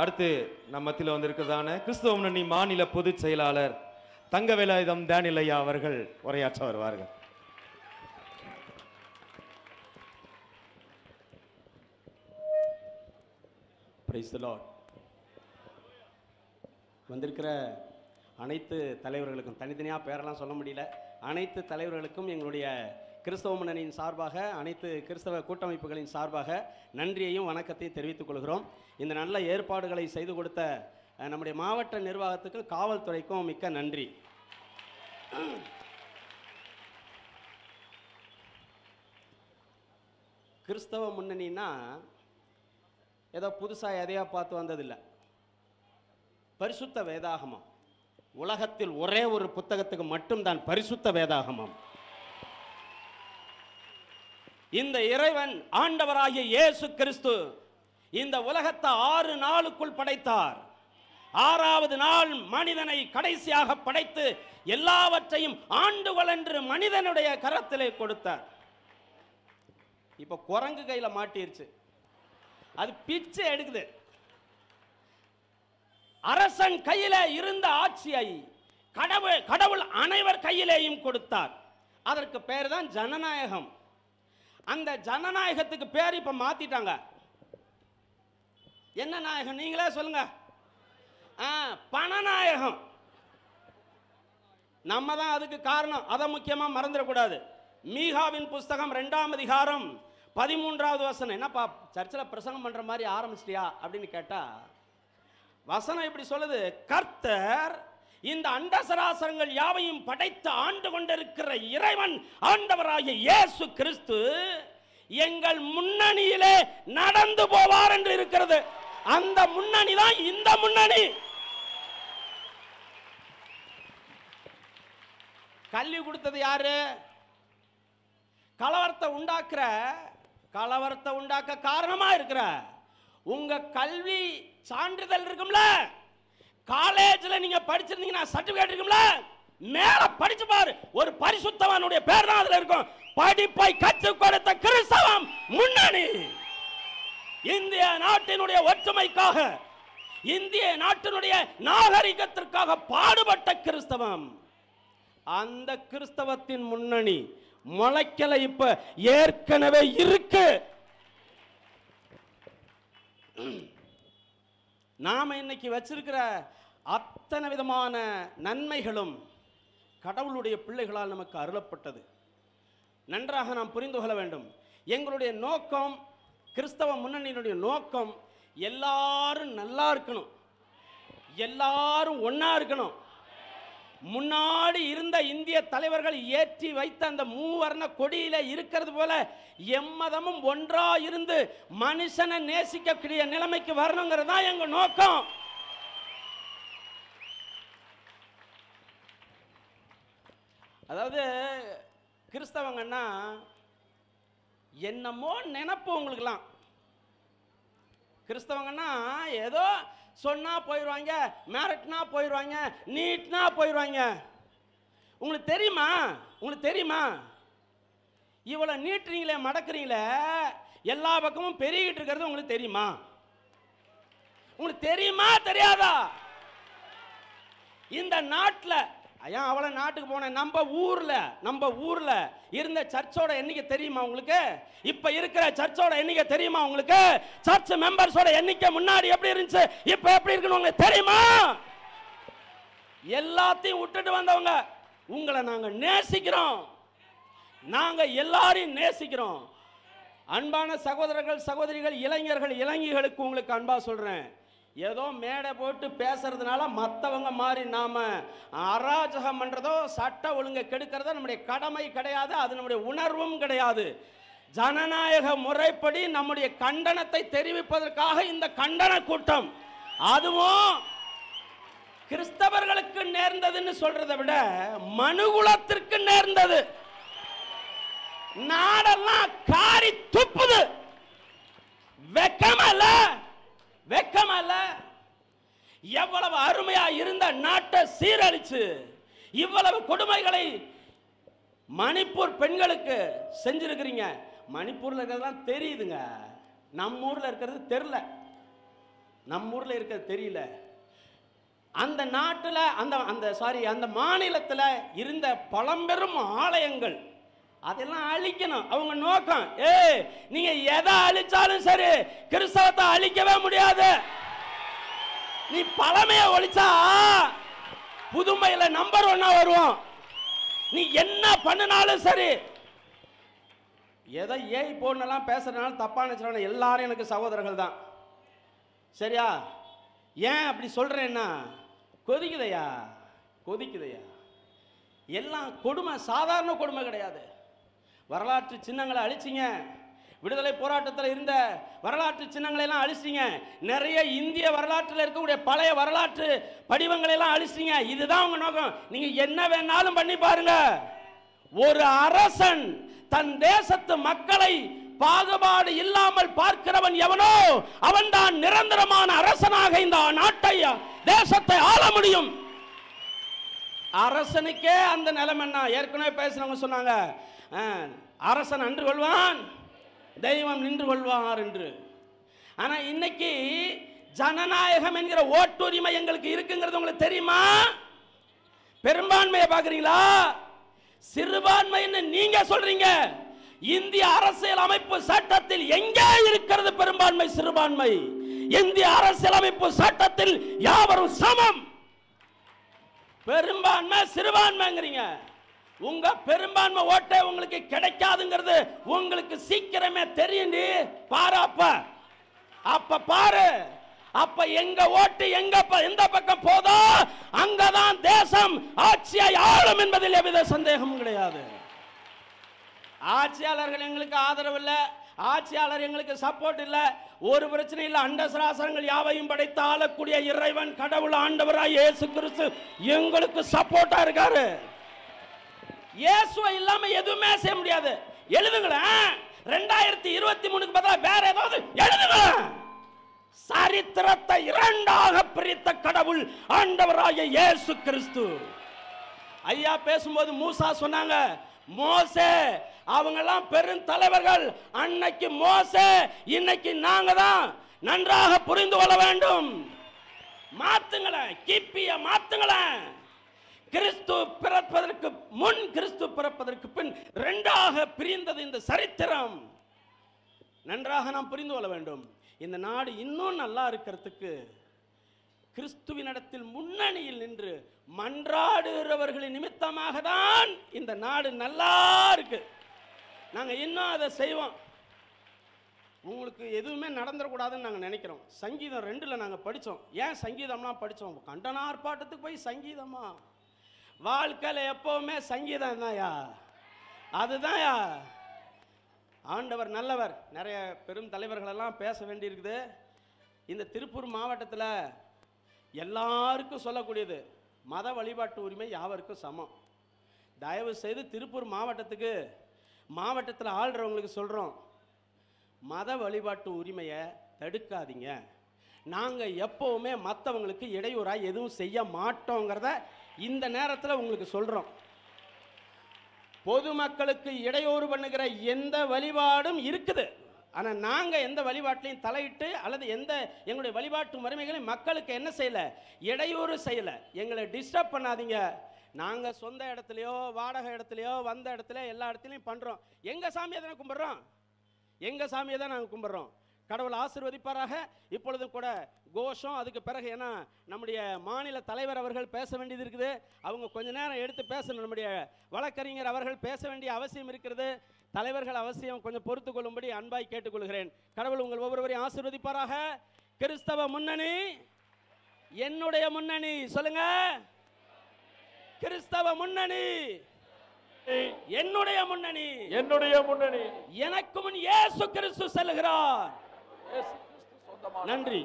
அடுத்து நம்ம மத்தியில் வந்திருக்கிறதான கிறிஸ்தவ முன்னணி மாநில பொதுச் செயலாளர் தங்கவேலாயுதம் தேனிலையா அவர்கள் உரையாற்ற வருவார்கள் வந்திருக்கிற அனைத்து தலைவர்களுக்கும் தனித்தனியாக பேரெல்லாம் சொல்ல முடியல அனைத்து தலைவர்களுக்கும் எங்களுடைய கிறிஸ்தவ மன்னனின் சார்பாக அனைத்து கிறிஸ்தவ கூட்டமைப்புகளின் சார்பாக நன்றியையும் வணக்கத்தையும் தெரிவித்துக் கொள்கிறோம் இந்த நல்ல ஏற்பாடுகளை செய்து கொடுத்த நம்முடைய மாவட்ட நிர்வாகத்துக்கு காவல்துறைக்கும் மிக்க நன்றி கிறிஸ்தவ முன்னணின்னா ஏதோ புதுசாக எதையா பார்த்து வந்ததில்லை பரிசுத்த வேதாகமம் உலகத்தில் ஒரே ஒரு புத்தகத்துக்கு மட்டும்தான் பரிசுத்த வேதாகமம் இந்த இறைவன் ஆண்டவராகிய இயேசு கிறிஸ்து இந்த உலகத்தை ஆறு நாளுக்குள் படைத்தார் ஆறாவது நாள் மனிதனை கடைசியாக படைத்து எல்லாவற்றையும் ஆண்டுகள் என்று மனிதனுடைய கரத்திலே கொடுத்தார் இப்போ குரங்கு கையில் மாட்டிருச்சு அது பிச்சை எடுக்குது அரசன் கையில இருந்த ஆட்சியை கடவுள் கடவுள் அனைவர் கையிலேயும் கொடுத்தார் அதற்கு பெயர் தான் ஜனநாயகம் அந்த ஜனநாயகத்துக்கு பேர் இப்ப மாத்திட்டாங்க என்ன நாயகம் நீங்களே சொல்லுங்க பணநாயகம் நம்ம தான் அதுக்கு காரணம் அதை மறந்துட மறந்துடக்கூடாது மீகாவின் புஸ்தகம் ரெண்டாம் அதிகாரம் பதிமூன்றாவது வசனம் என்னப்பா சர்ச்சில் பிரசங்கம் பண்ற மாதிரி ஆரம்பிச்சிட்டியா அப்படின்னு கேட்டா வசனம் இப்படி சொல்லுது கர்த்தர் இந்த அண்டசராசரங்கள் யாவையும் படைத்து ஆண்டு கொண்டிருக்கிற இறைவன் ஆண்டவராகிய இயேசு கிறிஸ்து எங்கள் முன்னணியிலே நடந்து போவார் என்று இருக்கிறது அந்த முன்னணி தான் இந்த முன்னணி கல்வி கொடுத்தது யாரு கலவரத்தை உண்டாக்குற கலவரத்தை உண்டாக்க காரணமா இருக்கிற உங்க கல்வி சான்றிதழ் இருக்கும்ல காலேஜில் நீங்கள் படிச்சிருந்தீங்கன்னா சர்டிஃபிகேட் இருக்கும்ல மேல படிச்சு பாரு ஒரு பரிசுத்தவனுடைய பேர் தான் அதுல இருக்கும் படிப்பை கற்றுக் கொடுத்த கிறிஸ்தவம் முன்னணி இந்திய நாட்டினுடைய ஒற்றுமைக்காக இந்திய நாட்டினுடைய நாகரிகத்திற்காக பாடுபட்ட கிறிஸ்தவம் அந்த கிறிஸ்தவத்தின் முன்னணி முளைக்கல இப்ப ஏற்கனவே இருக்கு நாம் இன்னைக்கு வச்சிருக்கிற அத்தனை விதமான நன்மைகளும் கடவுளுடைய பிள்ளைகளால் நமக்கு அருளப்பட்டது நன்றாக நாம் புரிந்து கொள்ள வேண்டும் எங்களுடைய நோக்கம் கிறிஸ்தவ முன்னணியினுடைய நோக்கம் எல்லாரும் நல்லா இருக்கணும் எல்லாரும் ஒன்றா இருக்கணும் முன்னாடி இருந்த இந்திய தலைவர்கள் ஏற்றி வைத்த அந்த மூவர்ண கொடியில இருக்கிறது போல எம்மதமும் ஒன்றா இருந்து மனுஷனை நேசிக்கக்கூடிய நிலைமைக்கு வரணுங்கிறது தான் எங்க நோக்கம் அதாவது கிறிஸ்தவங்கன்னா என்னமோ நினப்பு உங்களுக்குலாம் கிறிஸ்தவங்கன்னா ஏதோ சொன்னால் போயிடுவாங்க மேரட்னா போயிடுவாங்க நீட்னா போயிடுவாங்க உங்களுக்கு தெரியுமா உங்களுக்கு தெரியுமா இவ்வளோ நீட்டுறீங்களே மடக்குறீங்களே எல்லா பக்கமும் பெருகிட்டு இருக்கிறது உங்களுக்கு தெரியுமா உங்களுக்கு தெரியுமா தெரியாதா இந்த நாட்டில் ஏன் அவளை நாட்டுக்கு போனேன் நம்ம ஊரில் நம்ம ஊரில் இருந்த சர்ச்சோட எண்ணிக்கை தெரியுமா உங்களுக்கு இப்போ இருக்கிற சர்ச்சோட எண்ணிக்கை தெரியுமா உங்களுக்கு சர்ச் மெம்பர்ஸோட எண்ணிக்கை முன்னாடி எப்படி இருந்துச்சு இப்போ எப்படி இருக்குன்னு உங்களுக்கு தெரியுமா எல்லாத்தையும் விட்டுட்டு வந்தவங்க உங்களை நாங்கள் நேசிக்கிறோம் நாங்கள் எல்லாரையும் நேசிக்கிறோம் அன்பான சகோதரர்கள் சகோதரிகள் இளைஞர்கள் இளைஞர்களுக்கு உங்களுக்கு அன்பா சொல்கிறேன் ஏதோ மேடை போட்டு பேசுறதுனால மற்றவங்க மாதிரி நாம் அராஜகம் பண்ணுறதோ சட்ட ஒழுங்கை கெடுக்கிறதோ நம்முடைய கடமை கிடையாது அது நம்முடைய உணர்வும் கிடையாது ஜனநாயக முறைப்படி நம்முடைய கண்டனத்தை தெரிவிப்பதற்காக இந்த கண்டன கூட்டம் அதுவும் கிறிஸ்தவர்களுக்கு நேர்ந்ததுன்னு சொல்றதை விட மனுகுலத்திற்கு நேர்ந்தது நாடெல்லாம் காரி துப்புது வெக்கமல்ல எவ்வளவு அருமையா இருந்த நாட்டை சீரழிச்சு இவ்வளவு கொடுமைகளை மணிப்பூர் பெண்களுக்கு செஞ்சிருக்கிறீங்க மணிப்பூரில் இருக்கிறதுலாம் தெரியுதுங்க நம்ம ஊர்ல இருக்கிறது தெரியல நம்ம ஊர்ல இருக்கிறது தெரியல அந்த நாட்டில் அந்த அந்த சாரி அந்த மாநிலத்தில் இருந்த பழம்பெரும் ஆலயங்கள் அதெல்லாம் அழிக்கணும் அவங்க நோக்கம் ஏ நீங்கள் எதை அழிச்சாலும் சரி கிறிஸ்தவத்தை அழிக்கவே முடியாது நீ பழமைய ஒழிச்சா புதுமையில நம்பர் ஒன்னா வருவோம் நீ என்ன பண்ணினாலும் சரி எதை ஏய் போனெல்லாம் பேசுறதுனால தப்பான சொல்லணும் எல்லாரும் எனக்கு சகோதரர்கள் தான் சரியா ஏன் அப்படி சொல்றேன்னா கொதிக்குதையா கொதிக்குதையா எல்லாம் கொடுமை சாதாரண கொடுமை கிடையாது வரலாற்று சின்னங்களை அழிச்சிங்க விடுதலை போராட்டத்தில் இருந்த வரலாற்று சின்னங்களை எல்லாம் அழிச்சிங்க நிறைய இந்திய வரலாற்றில் இருக்கக்கூடிய பழைய வரலாற்று படிவங்களை எல்லாம் அழிச்சிங்க இதுதான் உங்க நோக்கம் நீங்க என்ன வேணாலும் பண்ணி பாருங்க ஒரு அரசன் தன் தேசத்து மக்களை பாகுபாடு இல்லாமல் பார்க்கிறவன் எவனோ அவன் தான் நிரந்தரமான அரசனாக இந்த நாட்டை தேசத்தை ஆள முடியும் அரசனுக்கே அந்த நிலைமைன்னா ஏற்கனவே பேசுனவங்க சொன்னாங்க அரசன் அன்று கொள்வான் தெய்வம் நின்று கொள்வார் என்று ஆனால் இன்னைக்கு ஜனநாயகம் என்கிற ஓட்டுரிமை எங்களுக்கு இருக்குங்கிறது உங்களுக்கு தெரியுமா பெரும்பான்மையை பார்க்குறீங்களா சிறுபான்மைன்னு நீங்க சொல்றீங்க இந்திய அரசியல் அமைப்பு சட்டத்தில் எங்கே இருக்கிறது பெரும்பான்மை சிறுபான்மை இந்திய அரசியலமைப்பு சட்டத்தில் யாவரும் சமம் பெரும்பான்மை சிறுபான்மைங்கிறீங்க உங்க பெரும்பான்மை ஓட்டை உங்களுக்கு கிடைக்காதுங்கிறது உங்களுக்கு சீக்கிரமே தெரியும் பாரு அப்ப அப்ப பாரு அப்ப எங்க ஓட்டு எங்க எந்த பக்கம் போதோ அங்கதான் தேசம் ஆட்சியை ஆளும் என்பதில் எவ்வித சந்தேகமும் கிடையாது ஆட்சியாளர்கள் எங்களுக்கு ஆதரவு இல்லை ஆட்சியாளர் எங்களுக்கு சப்போர்ட் இல்லை ஒரு பிரச்சனை இல்லை அண்டசராசனங்கள் யாவையும் படைத்த ஆளக்கூடிய இறைவன் கடவுள் ஆண்டவராய் இயேசு கிறிஸ்து எங்களுக்கு சப்போர்ட்டா இருக்காரு இயேசுவை இல்லாம எதுவுமே செய்ய முடியாது எழுதுங்களேன் ரெண்டாயிரத்தி இருபத்தி மூணுக்கு பதிலாக வேற ஏதாவது எழுதுங்களேன் சரித்திரத்தை இரண்டாக பிரித்த கடவுள் ஆண்டவராய இயேசு கிறிஸ்து ஐயா பேசும்போது மூசா சொன்னாங்க மோசே அவங்கெல்லாம் பெரும் தலைவர்கள் அன்னைக்கு மோசே இன்னைக்கு நாங்க தான் நன்றாக புரிந்து கொள்ள வேண்டும் மாத்துங்களேன் கிப்பிய மாத்துங்களேன் கிறிஸ்து பிறப்பதற்கு முன் கிறிஸ்து பிறப்பதற்கு பின் ரெண்டாக பிரிந்தது இந்த சரித்திரம் நன்றாக நாம் புரிந்து கொள்ள வேண்டும் இந்த நாடு இன்னும் நல்லா இருக்கிறதுக்கு கிறிஸ்துவினிடத்தில் முன்னணியில் நின்று மன்றாடுகிறவர்களின் நிமித்தமாக தான் இந்த நாடு நல்லா இருக்கு நாங்கள் இன்னும் அதை செய்வோம் உங்களுக்கு எதுவுமே நடந்துடக்கூடாதுன்னு நாங்கள் நினைக்கிறோம் சங்கீதம் ரெண்டில் நாங்கள் படித்தோம் ஏன் சங்கீதம்லாம் படித்தோம் கண்டனார் பாட்டத்துக்கு போய் சங்கீதமாக வாழ்க்கையில் எப்போவுமே சங்கீதம் தான்யா அதுதான்யா ஆண்டவர் நல்லவர் நிறைய பெரும் தலைவர்களெல்லாம் பேச வேண்டியிருக்குது இந்த திருப்பூர் மாவட்டத்தில் எல்லாருக்கும் சொல்லக்கூடியது மத வழிபாட்டு உரிமை யாவருக்கும் சமம் தயவு செய்து திருப்பூர் மாவட்டத்துக்கு மாவட்டத்தில் ஆள்றவங்களுக்கு சொல்கிறோம் மத வழிபாட்டு உரிமையை தடுக்காதீங்க நாங்கள் எப்போவுமே மற்றவங்களுக்கு இடையூறாக எதுவும் செய்ய மாட்டோங்கிறத இந்த நேரத்தில் உங்களுக்கு சொல்கிறோம் பொதுமக்களுக்கு இடையூறு பண்ணுகிற எந்த வழிபாடும் இருக்குது ஆனால் நாங்கள் எந்த வழிபாட்டிலையும் தலையிட்டு அல்லது எந்த எங்களுடைய வழிபாட்டு முறைமைகளையும் மக்களுக்கு என்ன செய்யலை இடையூறு செய்யலை எங்களை டிஸ்டர்ப் பண்ணாதீங்க நாங்கள் சொந்த இடத்துலையோ வாடகை இடத்துலையோ வந்த இடத்துல எல்லா இடத்துலையும் பண்ணுறோம் எங்கள் சாமியை தானே கும்பிட்றோம் எங்கள் சாமியை தான் நாங்கள் கும்பிட்றோம் கடவுள் ஆசிர்வதிப்பாராக இப்பொழுது கூட கோஷம் அதுக்கு பிறகு ஏன்னா நம்முடைய மாநில தலைவர் அவர்கள் பேச வேண்டியது இருக்குது அவங்க கொஞ்ச நேரம் எடுத்து பேசணும் நம்முடைய வழக்கறிஞர் அவர்கள் பேச வேண்டிய அவசியம் இருக்கிறது தலைவர்கள் அவசியம் கொஞ்சம் பொறுத்து கொள்ளும்படி அன்பாய் கேட்டுக்கொள்கிறேன் கடவுள் உங்கள் ஒவ்வொருவரையும் ஆசிர்வதிப்பாராக கிறிஸ்தவ முன்னணி என்னுடைய முன்னணி சொல்லுங்க கிறிஸ்தவ முன்னணி என்னுடைய முன்னணி என்னுடைய முன்னணி எனக்கு முன் இயேசு கிறிஸ்து செல்கிறார் நன்றி